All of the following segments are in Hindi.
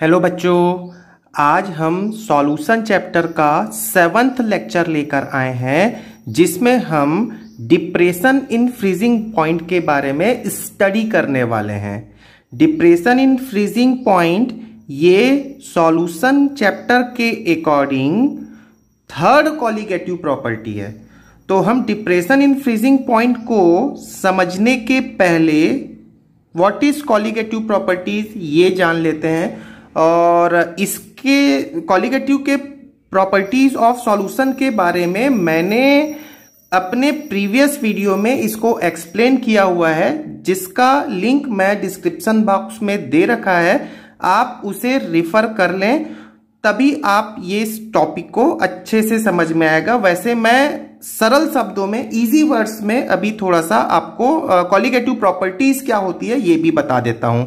हेलो बच्चों आज हम सॉल्यूशन चैप्टर का सेवन्थ लेक्चर लेकर आए हैं जिसमें हम डिप्रेशन इन फ्रीजिंग पॉइंट के बारे में स्टडी करने वाले हैं डिप्रेशन इन फ्रीजिंग पॉइंट ये सॉल्यूशन चैप्टर के अकॉर्डिंग थर्ड कॉलीगेटिव प्रॉपर्टी है तो हम डिप्रेशन इन फ्रीजिंग पॉइंट को समझने के पहले व्हाट इज कॉलीगेटिव प्रॉपर्टीज ये जान लेते हैं और इसके कॉलिगेटिव के प्रॉपर्टीज ऑफ सॉल्यूशन के बारे में मैंने अपने प्रीवियस वीडियो में इसको एक्सप्लेन किया हुआ है जिसका लिंक मैं डिस्क्रिप्शन बॉक्स में दे रखा है आप उसे रिफर कर लें तभी आप ये इस टॉपिक को अच्छे से समझ में आएगा वैसे मैं सरल शब्दों में इजी वर्ड्स में अभी थोड़ा सा आपको कॉलिगेटिव प्रॉपर्टीज क्या होती है ये भी बता देता हूं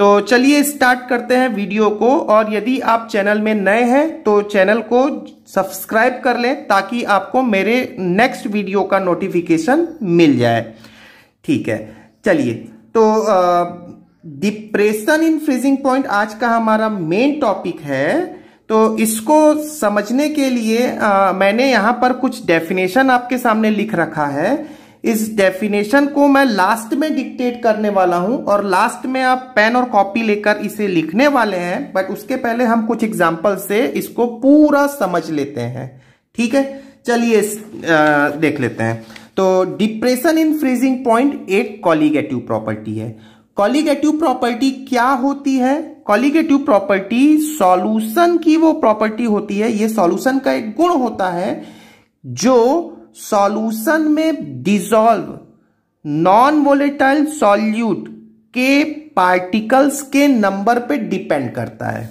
तो चलिए स्टार्ट करते हैं वीडियो को और यदि आप चैनल में नए हैं तो चैनल को सब्सक्राइब कर लें ताकि आपको मेरे नेक्स्ट वीडियो का नोटिफिकेशन मिल जाए ठीक है चलिए तो डिप्रेशन इन फ्रीजिंग पॉइंट आज का हमारा मेन टॉपिक है तो इसको समझने के लिए आ, मैंने यहाँ पर कुछ डेफिनेशन आपके सामने लिख रखा है इस डेफिनेशन को मैं लास्ट में डिक्टेट करने वाला हूं और लास्ट में आप पेन और कॉपी लेकर इसे लिखने वाले हैं बट उसके पहले हम कुछ एग्जाम्पल से इसको पूरा समझ लेते हैं ठीक है चलिए देख लेते हैं तो डिप्रेशन इन फ्रीजिंग पॉइंट एक कॉलीगेटिव प्रॉपर्टी है कॉलीगेटिव प्रॉपर्टी क्या होती है कॉलीगेटिव प्रॉपर्टी सॉल्यूशन की वो प्रॉपर्टी होती है ये सॉल्यूशन का एक गुण होता है जो सॉल्यूशन में डिजॉल्व नॉन वोलेटाइल सॉल्यूट के पार्टिकल्स के नंबर पे डिपेंड करता है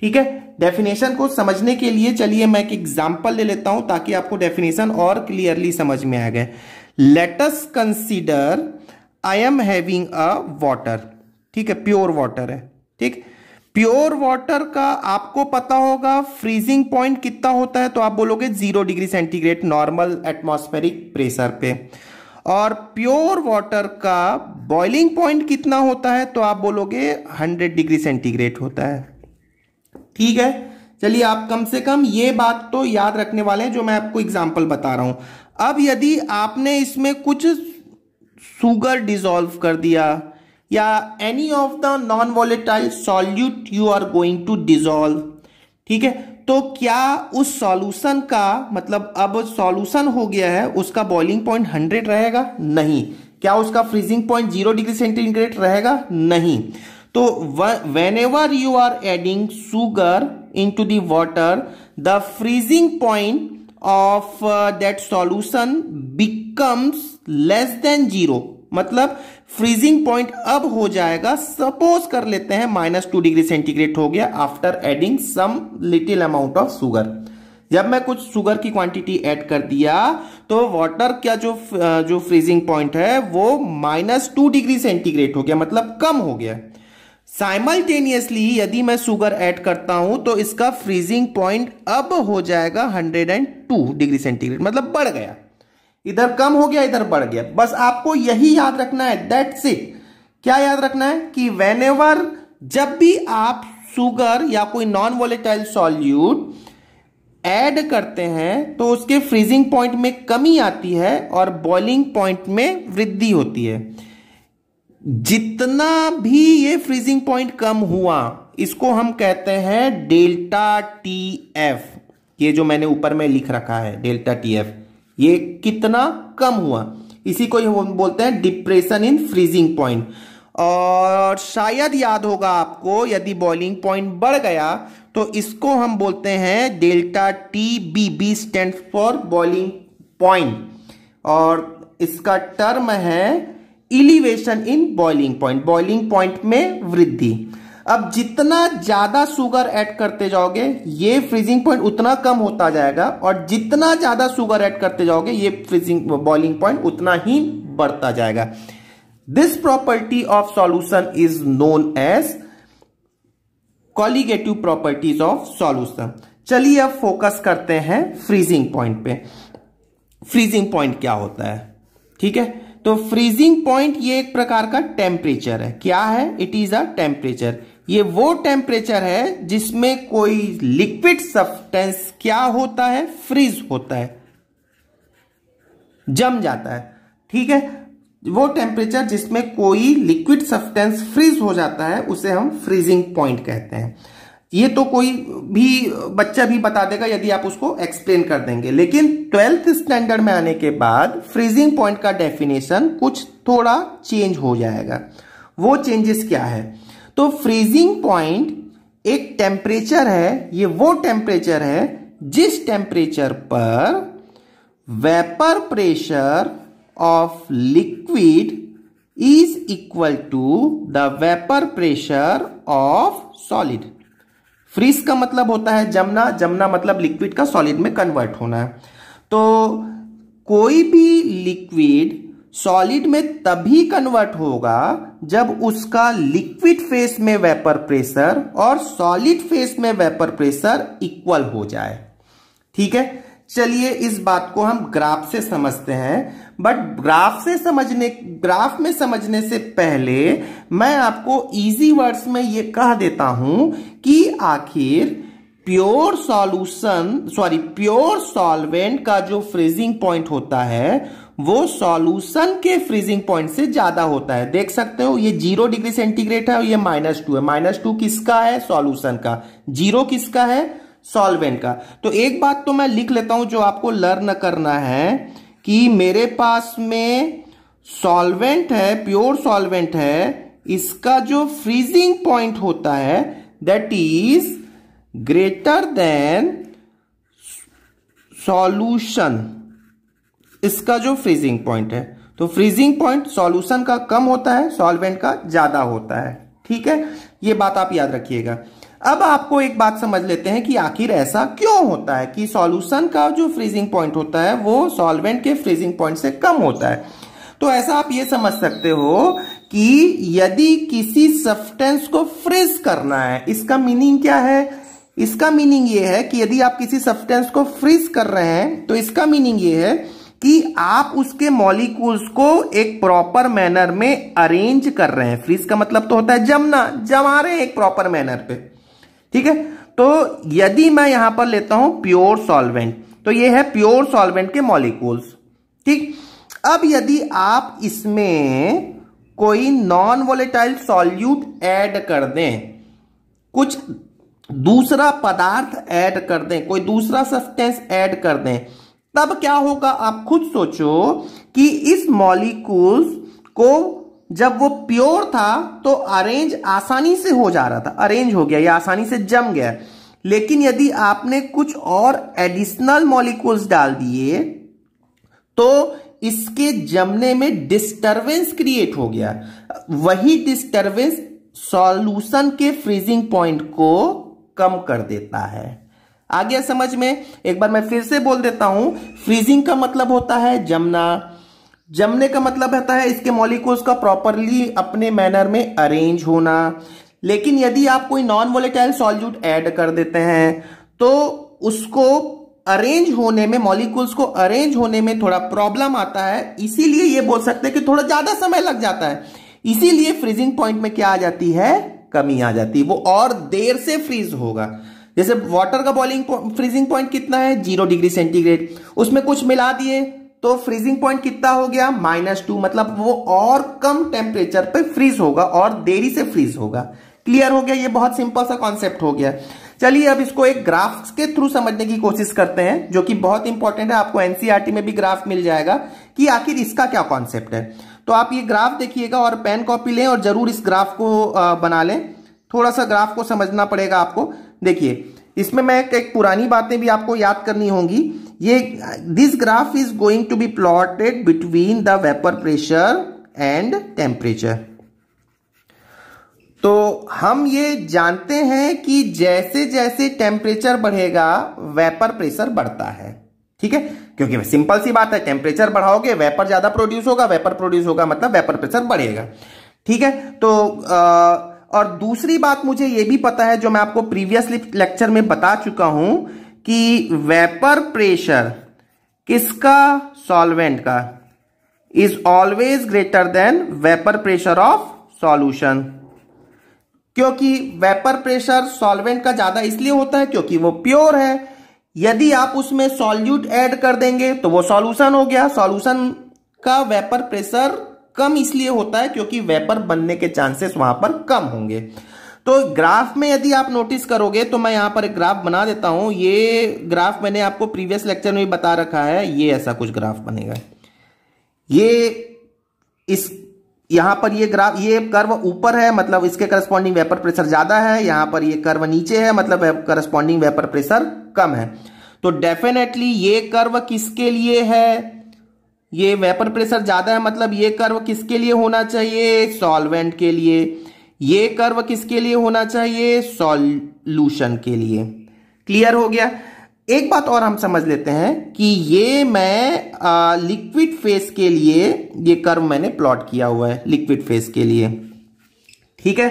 ठीक है डेफिनेशन को समझने के लिए चलिए मैं एक एग्जांपल ले लेता हूं ताकि आपको डेफिनेशन और क्लियरली समझ में आ गए let's consider I am having a water ठीक है प्योर वाटर है ठीक प्योर वाटर का आपको पता होगा फ्रीजिंग पॉइंट कितना होता है तो आप बोलोगे zero degree centigrade normal atmospheric pressure पे और प्योर वाटर का बॉइलिंग पॉइंट कितना होता है तो आप बोलोगे हंड्रेड डिग्री सेंटीग्रेड होता है ठीक है चलिए आप कम से कम ये बात तो याद रखने वाले हैं जो मैं आपको एग्जाम्पल बता रहा हूं अब यदि आपने इसमें कुछ सुगर डिजोल्व कर दिया या any of the non volatile solute you are going to dissolve ठीक है तो क्या उस सॉल्यूशन का मतलब अब सॉल्यूशन हो गया है उसका बॉइलिंग पॉइंट हंड्रेड रहेगा नहीं क्या उसका freezing point zero degree centigrade रहेगा नहीं तो whenever you are adding sugar into the water the freezing point of that solution becomes less than zero मतलब फ्रीजिंग पॉइंट अब हो जाएगा सपोज कर लेते हैं माइनस टू डिग्री सेंटीग्रेड हो गया after adding some little amount of sugar जब मैं कुछ सुगर की क्वांटिटी ऐड कर दिया तो वाटर का जो जो फ्रीजिंग पॉइंट है वो माइनस टू डिग्री सेंटीग्रेड हो गया मतलब कम हो गया साइमल्टेनियसली यदि मैं सुगर ऐड करता हूं तो इसका फ्रीजिंग पॉइंट अब हो जाएगा 102 डिग्री सेंटीग्रेड मतलब बढ़ गया इधर कम हो गया इधर बढ़ गया बस आपको यही याद रखना है दैट्स इट क्या याद रखना है कि वेन जब भी आप सुगर या कोई नॉन वोलेटाइल सॉल्यूट ऐड करते हैं तो उसके फ्रीजिंग पॉइंट में कमी आती है और बॉइलिंग पॉइंट में वृद्धि होती है जितना भी ये फ्रीजिंग पॉइंट कम हुआ इसको हम कहते हैं डेल्टा टी एफ ये जो मैंने ऊपर में लिख रखा है डेल्टा टी एफ ये कितना कम हुआ इसी को हम बोलते हैं डिप्रेशन इन फ्रीजिंग पॉइंट और शायद याद होगा आपको यदि बॉइलिंग पॉइंट बढ़ गया तो इसको हम बोलते हैं delta T B B stand for boiling point और इसका टर्म है elevation in boiling point boiling point में वृद्धि अब जितना ज्यादा शुगर ऐड करते जाओगे ये फ्रीजिंग पॉइंट उतना कम होता जाएगा और जितना ज्यादा शुगर ऐड करते जाओगे ये फ्रीजिंग बॉइलिंग पॉइंट उतना ही बढ़ता जाएगा this property of solution is known as colligative properties of solution चलिए अब फोकस करते हैं फ्रीजिंग पॉइंट पे फ्रीजिंग पॉइंट क्या होता है ठीक है तो फ्रीजिंग पॉइंट ये एक प्रकार का टेम्परेचर है क्या है इट इज अ टेम्परेचर ये वो टेम्परेचर है जिसमें कोई लिक्विड सब्सटेंस क्या होता है फ्रीज होता है जम जाता है ठीक है वो टेम्परेचर जिसमें कोई लिक्विड सब्सटेंस फ्रीज हो जाता है उसे हम फ्रीजिंग पॉइंट कहते हैं ये तो कोई भी बच्चा भी बता देगा यदि आप उसको एक्सप्लेन कर देंगे लेकिन ट्वेल्थ स्टैंडर्ड में आने के बाद फ्रीजिंग पॉइंट का डेफिनेशन कुछ थोड़ा चेंज हो जाएगा वो चेंजेस क्या है तो फ्रीजिंग पॉइंट एक टेम्परेचर है ये वो टेम्परेचर है जिस टेम्परेचर पर vapour pressure of liquid is equal to the vapour pressure of solid freeze का मतलब होता है जमना जमना मतलब लिक्विड का सॉलिड में कन्वर्ट होना है तो कोई भी लिक्विड सॉलिड में तभी कन्वर्ट होगा जब उसका लिक्विड फेस में वेपर प्रेशर और सॉलिड फेस में वेपर प्रेशर इक्वल हो जाए ठीक है चलिए इस बात को हम ग्राफ से समझते हैं बट ग्राफ से समझने ग्राफ में समझने से पहले मैं आपको इजी वर्ड्स में ये कह देता हूं कि आखिर pure solution sorry pure solvent का जो फ्रीजिंग पॉइंट होता है वो सॉल्यूशन के फ्रीजिंग पॉइंट से ज्यादा होता है देख सकते हो ये जीरो डिग्री सेंटीग्रेड है और ये माइनस टू है माइनस टू किसका है सॉल्यूशन का जीरो किसका है सॉल्वेंट का तो एक बात तो मैं लिख लेता हूं जो आपको लर्न करना है कि मेरे पास में सॉल्वेंट है प्योर सॉल्वेंट है इसका जो फ्रीजिंग पॉइंट होता है that is greater than solution इसका जो फ्रीजिंग पॉइंट है तो फ्रीजिंग पॉइंट सॉल्यूशन का कम होता है सॉल्वेंट का ज्यादा होता है ठीक है ये बात आप याद रखिएगा अब आपको एक बात समझ लेते हैं कि आखिर ऐसा क्यों होता है कि सॉल्यूशन का जो फ्रीजिंग पॉइंट होता है वो सॉल्वेंट के फ्रीजिंग पॉइंट से कम होता है तो ऐसा आप ये समझ सकते हो कि यदि किसी सब्सटेंस को फ्रीज करना है इसका मीनिंग क्या है इसका मीनिंग ये है कि यदि आप किसी सब्सटेंस को फ्रीज कर रहे हैं तो इसका मीनिंग ये है कि आप उसके मॉलिक्यूल्स को एक प्रॉपर मैनर में अरेंज कर रहे हैं फ्रीज का मतलब तो होता है जमना जमा रहे हैं एक प्रॉपर मैनर पे ठीक है तो यदि मैं यहां पर लेता हूं प्योर सॉल्वेंट तो ये है प्योर सॉल्वेंट के मॉलिक्यूल्स ठीक अब यदि आप इसमें कोई नॉन वोलेटाइल सॉल्यूट ऐड कर दें कुछ दूसरा पदार्थ ऐड कर दें कोई दूसरा सब्सटेंस ऐड कर दें तब क्या होगा आप खुद सोचो कि इस मॉलिक्यूल्स को जब वो प्योर था तो अरेंज आसानी से हो जा रहा था अरेंज हो गया या आसानी से जम गया लेकिन यदि आपने कुछ और एडिशनल मॉलिक्यूल्स डाल दिए तो इसके जमने में डिस्टरबेंस क्रिएट हो गया वही डिस्टरबेंस सॉल्यूशन के फ्रीजिंग पॉइंट को कम कर देता है आ गया समझ में एक बार मैं फिर से बोल देता हूं फ्रीजिंग का मतलब होता है जमना जमने का मतलब होता है इसके मॉलिक्यूल्स का प्रॉपरली अपने मैनर में अरेंज होना लेकिन यदि आप कोई नॉन वोलेटाइल सॉल्यूट ऐड कर देते हैं तो उसको अरेंज होने में मॉलिक्यूल्स को अरेंज होने में थोड़ा प्रॉब्लम आता है इसीलिए ये बोल सकते हैं कि थोड़ा ज्यादा समय लग जाता है इसीलिए फ्रीजिंग पॉइंट में क्या आ जाती है कमी आ जाती है वो और देर से फ्रीज होगा जैसे वाटर का बॉइलिंग फ्रीजिंग पॉइंट कितना है जीरो डिग्री सेंटीग्रेड उसमें कुछ मिला दिए तो फ्रीजिंग पॉइंट कितना हो गया माइनस टू मतलब वो और कम टेम्परेचर पे फ्रीज होगा और देरी से फ्रीज होगा क्लियर हो गया ये बहुत सिंपल सा कॉन्सेप्ट हो गया चलिए अब इसको एक ग्राफ के थ्रू समझने की कोशिश करते हैं जो कि बहुत इंपॉर्टेंट है आपको एनसीआरटी e में भी ग्राफ मिल जाएगा कि आखिर इसका क्या कॉन्सेप्ट है तो आप ये ग्राफ देखिएगा और पेन कॉपी लें और जरूर इस ग्राफ को बना लें थोड़ा सा ग्राफ को समझना पड़ेगा आपको देखिए इसमें मैं एक, एक पुरानी बातें भी आपको याद करनी होंगी ये this graph is going to be plotted between the vapour pressure and temperature तो हम ये जानते हैं कि जैसे जैसे टेम्परेचर बढ़ेगा वेपर प्रेशर बढ़ता है ठीक है क्योंकि सिंपल सी बात है टेम्परेचर बढ़ाओगे वेपर ज्यादा प्रोड्यूस होगा वेपर प्रोड्यूस होगा मतलब वेपर प्रेशर बढ़ेगा ठीक है तो आ, और दूसरी बात मुझे यह भी पता है जो मैं आपको प्रीवियस लेक्चर में बता चुका हूं कि वेपर प्रेशर किसका सॉल्वेंट का is always greater than vapour pressure of solution क्योंकि वेपर प्रेशर सॉल्वेंट का ज्यादा इसलिए होता है क्योंकि वो प्योर है यदि आप उसमें सॉल्यूट ऐड कर देंगे तो वो सॉल्यूशन हो गया सॉल्यूशन का वेपर प्रेशर कम इसलिए होता है क्योंकि वेपर बनने के चांसेस वहां पर कम होंगे तो ग्राफ में यदि आप नोटिस करोगे तो मैं यहां पर एक ग्राफ बना देता हूं ये ग्राफ मैंने आपको प्रीवियस लेक्चर में भी बता रखा है ये ऐसा कुछ ग्राफ बनेगा ये इस यहां पर ये ग्राफ ये कर्व ऊपर है मतलब इसके करस्पॉन्डिंग वेपर प्रेशर ज्यादा है यहां पर ये कर्व नीचे है मतलब करस्पॉन्डिंग वेपर प्रेशर कम है तो डेफिनेटली ये कर्व किसके लिए है ये वेपर प्रेशर ज्यादा है मतलब ये कर्व किसके लिए होना चाहिए सॉल्वेंट के लिए ये कर्व किसके लिए होना चाहिए सॉल्यूशन के लिए क्लियर हो गया एक बात और हम समझ लेते हैं कि ये मैं लिक्विड फेस के लिए ये कर्व मैंने प्लॉट किया हुआ है लिक्विड फेस के लिए ठीक है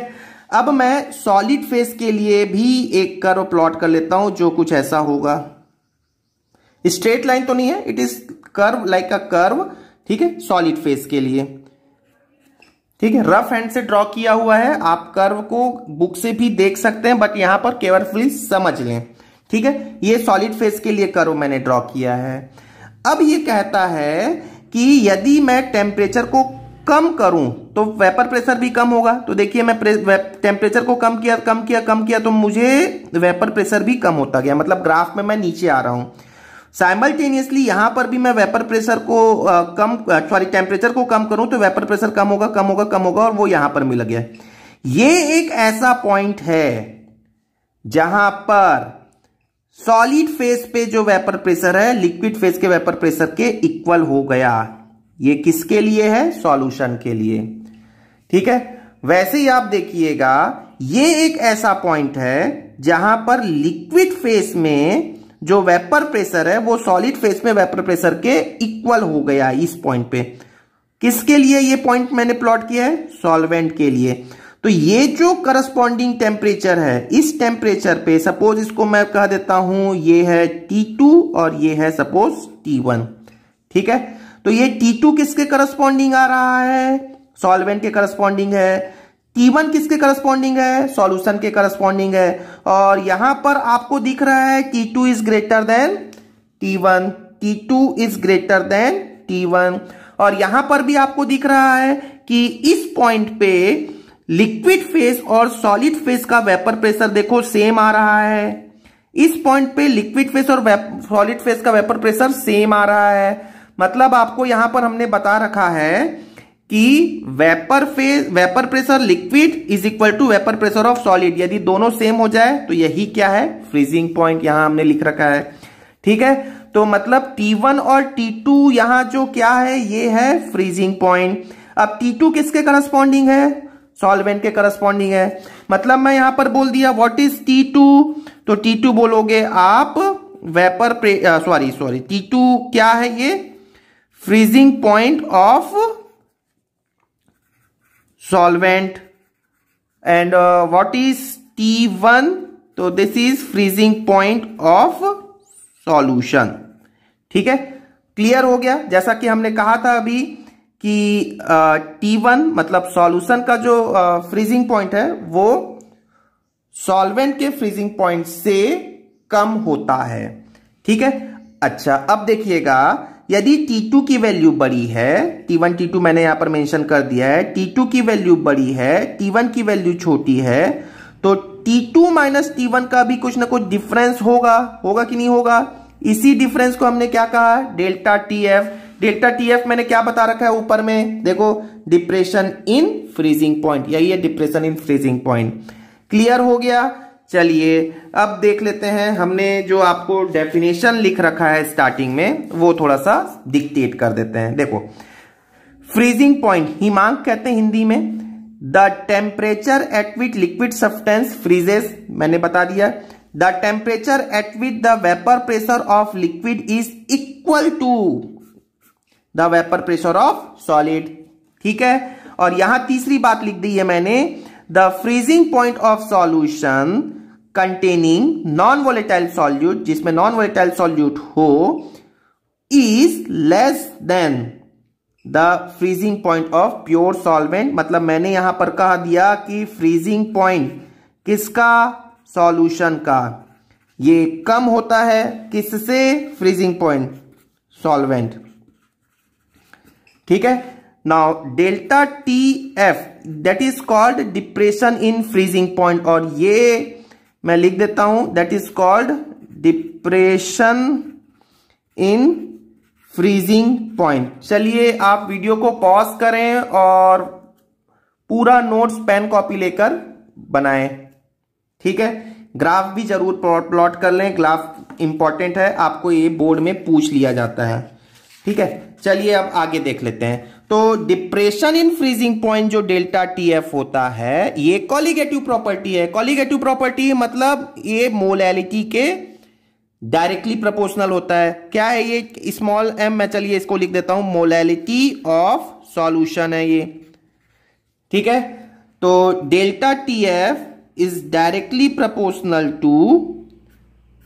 अब मैं सॉलिड फेस के लिए भी एक कर्व प्लॉट कर लेता हूं जो कुछ ऐसा होगा स्ट्रेट लाइन तो नहीं है it is curve like a curve ठीक है सॉलिड फेस के लिए ठीक है रफ हैंड से ड्रॉ किया हुआ है आप कर्व को बुक से भी देख सकते हैं बट यहां पर केयरफुली समझ लें ठीक है ये सॉलिड फेस के लिए करो मैंने ड्रॉ किया है अब ये कहता है कि यदि मैं टेम्परेचर को कम करूं तो वेपर प्रेशर भी कम होगा तो देखिए मैं टेम्परेचर को कम किया कम किया कम किया तो मुझे वेपर प्रेशर भी कम होता गया मतलब ग्राफ में मैं नीचे आ रहा हूं साइमल्टेनियसली यहां पर भी मैं वेपर प्रेशर को आ, कम सॉरी टेम्परेचर को कम करूं तो वेपर प्रेशर कम होगा कम होगा कम होगा और वो यहां पर मिल गया ये एक ऐसा पॉइंट है जहां पर सॉलिड फेस पे जो वेपर प्रेशर है लिक्विड फेस के वेपर प्रेशर के इक्वल हो गया ये किसके लिए है सॉल्यूशन के लिए ठीक है वैसे ही आप देखिएगा ये एक ऐसा पॉइंट है जहां पर लिक्विड फेस में जो वेपर प्रेशर है वो सॉलिड फेस में वेपर प्रेशर के इक्वल हो गया इस पॉइंट पे किसके लिए ये पॉइंट मैंने प्लॉट किया है सॉल्वेंट के लिए तो ये जो करस्पॉन्डिंग टेम्परेचर है इस टेम्परेचर पे सपोज इसको मैं कह देता हूं ये है T2 और ये है सपोज T1 ठीक है तो ये T2 किसके करस्पॉन्डिंग आ रहा है सॉल्वेंट के करस्पॉन्डिंग है T1 किसके करस्पॉन्डिंग है सॉल्यूशन के करस्पॉन्डिंग है और यहां पर आपको दिख रहा है T2 is greater than T two is greater than one और यहां पर भी आपको दिख रहा है कि इस पॉइंट पे लिक्विड फेस और सॉलिड फेस का वेपर प्रेशर देखो सेम आ रहा है इस पॉइंट पे लिक्विड फेस और सॉलिड फेस का वेपर प्रेशर सेम आ रहा है मतलब आपको यहां पर हमने बता रखा है कि vapour phase vapour pressure liquid is equal to vapour pressure of solid यदि दोनों सेम हो जाए तो यही क्या है फ्रीजिंग पॉइंट यहां हमने लिख रखा है ठीक है तो मतलब T1 और T2 यहां जो क्या है ये है फ्रीजिंग पॉइंट अब T2 किसके करस्पॉन्डिंग है सॉल्वेंट के करस्पॉन्डिंग है मतलब मैं यहां पर बोल दिया व्हाट इज टी टू तो टी टू बोलोगे आप vapour sorry sorry T two क्या है ये freezing point of solvent and what is T one तो this is freezing point of solution ठीक है क्लियर हो गया जैसा कि हमने कहा था अभी कि टी वन मतलब सॉल्यूशन का जो फ्रीजिंग पॉइंट है वो सॉल्वेंट के फ्रीजिंग पॉइंट से कम होता है ठीक है अच्छा अब देखिएगा यदि T2 की वैल्यू बड़ी है T1 T2 मैंने यहां पर मेंशन कर दिया है T2 की वैल्यू बड़ी है T1 की वैल्यू छोटी है तो T2 माइनस टी का भी कुछ ना कुछ डिफरेंस होगा होगा कि नहीं होगा इसी डिफरेंस को हमने क्या कहा delta T F delta T F मैंने क्या बता रखा है ऊपर में देखो डिप्रेशन इन फ्रीजिंग पॉइंट यही है depression in freezing point clear हो गया चलिए अब देख लेते हैं हमने जो आपको डेफिनेशन लिख रखा है स्टार्टिंग में वो थोड़ा सा डिक्टेट कर देते हैं देखो फ्रीजिंग पॉइंट हिमांक कहते हैं हिंदी में the temperature at which liquid substance freezes मैंने बता दिया the temperature at which the vapour pressure of liquid is equal to the vapour pressure of solid ठीक है और यहां तीसरी बात लिख दी है मैंने the freezing point of solution containing non volatile solute जिसमें नॉन वोलेटाइल सॉल्यूट हो is less than the freezing point of pure solvent मतलब मैंने यहां पर कहा दिया कि फ्रीजिंग पॉइंट किसका सॉल्यूशन का ये कम होता है किससे फ्रीजिंग पॉइंट सॉल्वेंट ठीक है now delta T F that is called depression in freezing point और ये मैं लिख देता हूं that is called depression in freezing point चलिए आप वीडियो को पॉज करें और पूरा नोट्स पेन कॉपी लेकर बनाएं ठीक है ग्राफ भी जरूर प्लॉट कर लें ग्राफ इंपॉर्टेंट है आपको ये बोर्ड में पूछ लिया जाता है ठीक है चलिए अब आगे देख लेते हैं तो डिप्रेशन इन फ्रीजिंग पॉइंट जो डेल्टा टी एफ होता है ये कॉलिगेटिव प्रॉपर्टी है कॉलिगेटिव प्रॉपर्टी मतलब ये मोलैलिटी के डायरेक्टली प्रोपोर्शनल होता है क्या है ये स्मॉल एम मैं चलिए इसको लिख देता हूं मोलैलिटी ऑफ सॉल्यूशन है ये ठीक है तो delta T F is directly proportional to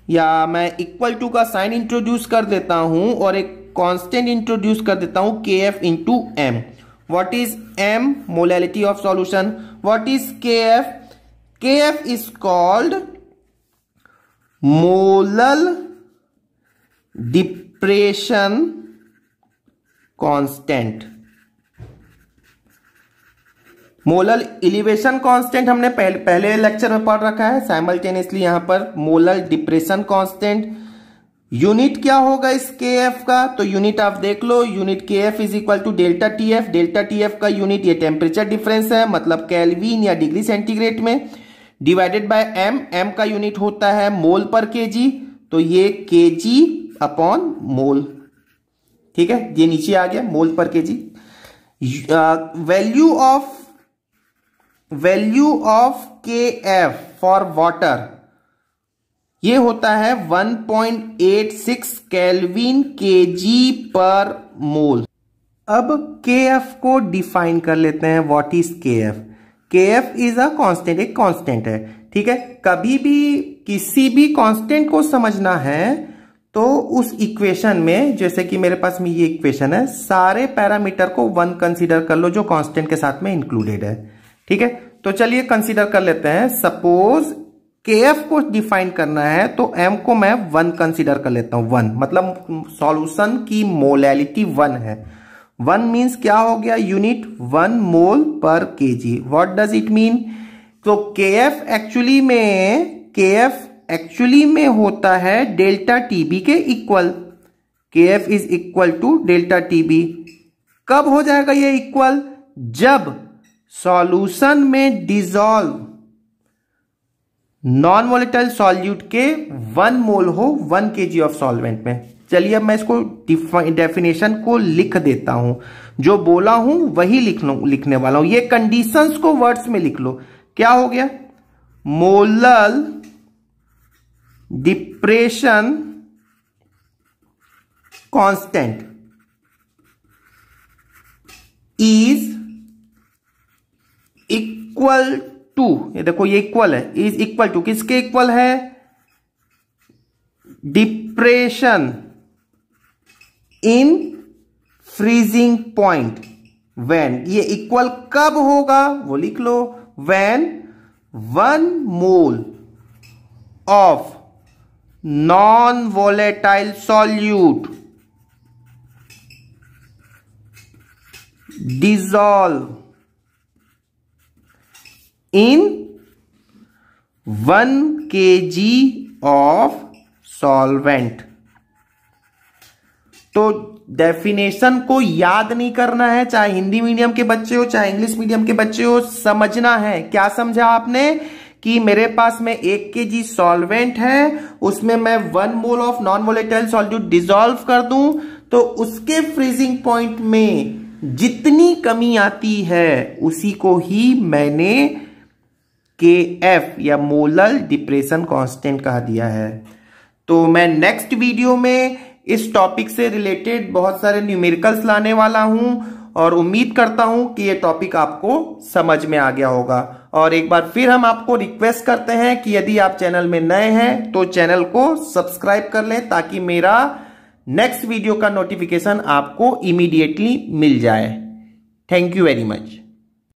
या मैं इक्वल टू का साइन इंट्रोड्यूस कर देता हूं और एक कांस्टेंट इंट्रोड्यूस कर देता हूं K F into M what is M molality of solution what is K F K F is called molal depression constant molal elevation constant हमने पहले, पहले लेक्चर में पढ़ रखा है साइमल्टेनियसली यहां पर मोलल डिप्रेशन कांस्टेंट यूनिट क्या होगा इस के एफ का तो यूनिट आप देख लो unit K F is equal to delta T F delta T F का यूनिट ये टेम्परेचर डिफरेंस है मतलब कैलवीन या डिग्री सेंटीग्रेड में डिवाइडेड बाय एम एम का यूनिट होता है मोल पर जी तो ये जी अपॉन मोल ठीक है ये नीचे आ गया मोल पर G value of value of K F for water ये होता है 1.86 केल्विन के पर मोल अब के को डिफाइन कर लेते हैं what is K F K F is a constant एक कांस्टेंट है ठीक है कभी भी किसी भी कांस्टेंट को समझना है तो उस इक्वेशन में जैसे कि मेरे पास में ये इक्वेशन है सारे पैरामीटर को वन कंसीडर कर लो जो कांस्टेंट के साथ में इंक्लूडेड है ठीक है तो चलिए कंसीडर कर लेते हैं सपोज के एफ को डिफाइन करना है तो एम को मैं वन कंसिडर कर लेता हूं वन मतलब सॉल्यूशन की मोलैलिटी वन है वन मीन्स क्या हो गया यूनिट वन मोल पर K G what does it mean तो के एफ एक्चुअली में के एफ एक्चुअली में होता है डेल्टा टी बी के equal K F is equal to delta T B कब हो जाएगा ये इक्वल जब सॉल्यूशन में डिजॉल्व नॉन मोलिटाइल सॉल्यूट के वन मोल हो one K G of solvent में चलिए अब मैं इसको डेफिनेशन को लिख देता हूं जो बोला हूं वही लिख लिखने वाला हूं ये कंडीशंस को वर्ड्स में लिख लो क्या हो गया molal depression constant is equal to ये देखो ये इक्वल है इज इक्वल टू किसके इक्वल है depression in freezing point when ये इक्वल कब होगा वो लिख लो when one mole of non volatile solute dissolve in one K G of solvent तो डेफिनेशन को याद नहीं करना है चाहे हिंदी मीडियम के बच्चे हो चाहे इंग्लिश मीडियम के बच्चे हो समझना है क्या समझा आपने कि मेरे पास में एक के जी सॉल्वेंट है उसमें मैं one mole of non volatile solute dissolve कर दूं तो उसके फ्रीजिंग पॉइंट में जितनी कमी आती है उसी को ही मैंने के एफ या मोलल डिप्रेशन कांस्टेंट कहा दिया है तो मैं नेक्स्ट वीडियो में इस टॉपिक से रिलेटेड बहुत सारे न्यूमेरिकल्स लाने वाला हूं और उम्मीद करता हूं कि ये टॉपिक आपको समझ में आ गया होगा और एक बार फिर हम आपको रिक्वेस्ट करते हैं कि यदि आप चैनल में नए हैं तो चैनल को सब्सक्राइब कर लें ताकि मेरा नेक्स्ट वीडियो का नोटिफिकेशन आपको इमीडिएटली मिल जाए थैंक यू वेरी मच